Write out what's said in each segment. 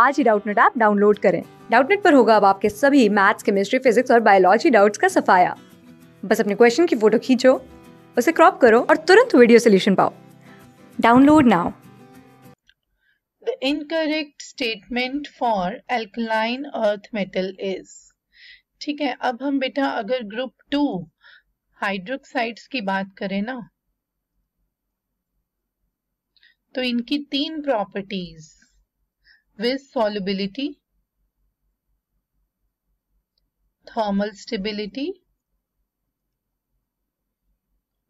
आज ही Doubtnut app download करें डाउटनेट पर होगा अब आपके सभी मैथ्स केमिस्ट्री फिजिक्स और बायोलॉजी डाउट्स का सफाया बस अपने क्वेश्चन की फोटो खींचो उसे क्रॉप करो और तुरंत वीडियो सोल्यूशन पाओ download now The incorrect statement for alkaline earth metal is ठीक है अब हम बेटा अगर ग्रुप टू हाइड्रोक्साइड्स की बात करें ना तो इनकी तीन properties with solubility, thermal stability,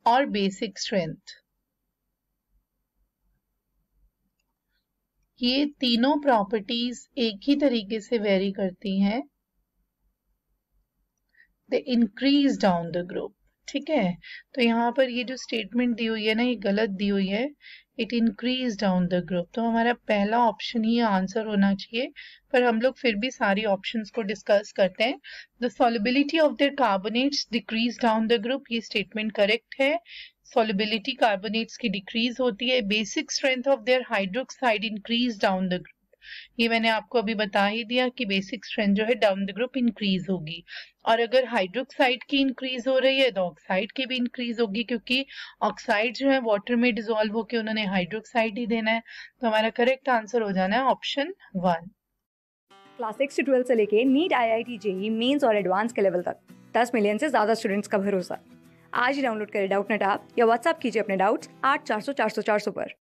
or basic strength. ये तीनों प्रॉपर्टीज एक ही तरीके से वेरी करती हैं they increase down the group ठीक है तो यहां पर ये जो स्टेटमेंट दी हुई है ना ये गलत दी हुई है it increase down the group तो हमारा पहला ऑप्शन ही आंसर होना चाहिए पर हम लोग फिर भी सारी ऑप्शन को डिस्कस करते हैं the solubility of the carbonates decrease down the group ये स्टेटमेंट करेक्ट है सॉलिबिलिटी कार्बोनेट्स की डिक्रीज होती है basic strength of their hydroxide increase down the group ये मैंने आपको अभी बता ही दिया कि बेसिक स्ट्रेंथ जो है डाउन द ग्रुप इंक्रीज होगी और अगर हाइड्रोक्साइड की इंक्रीज हो रही है तो ऑक्साइड की भी इंक्रीज होगी क्योंकि ऑक्साइड जो है वाटर में डिजोल्व होकर उन्होंने हाइड्रोक्साइड ही देना है तो हमारा करेक्ट आंसर हो जाना है ऑप्शन वन क्लास सिक्स से ट्वेल्थ से लेके NEET I I T JEE mains और एडवांस के लेवल तक दस मिलियन से ज्यादा स्टूडेंट्स का भरोसा आज ही डाउनलोड करें डाउट नेट आप या व्हाट्सअप कीजिए अपने डाउट्स आठ चार सौ चार सौ चार सौ पर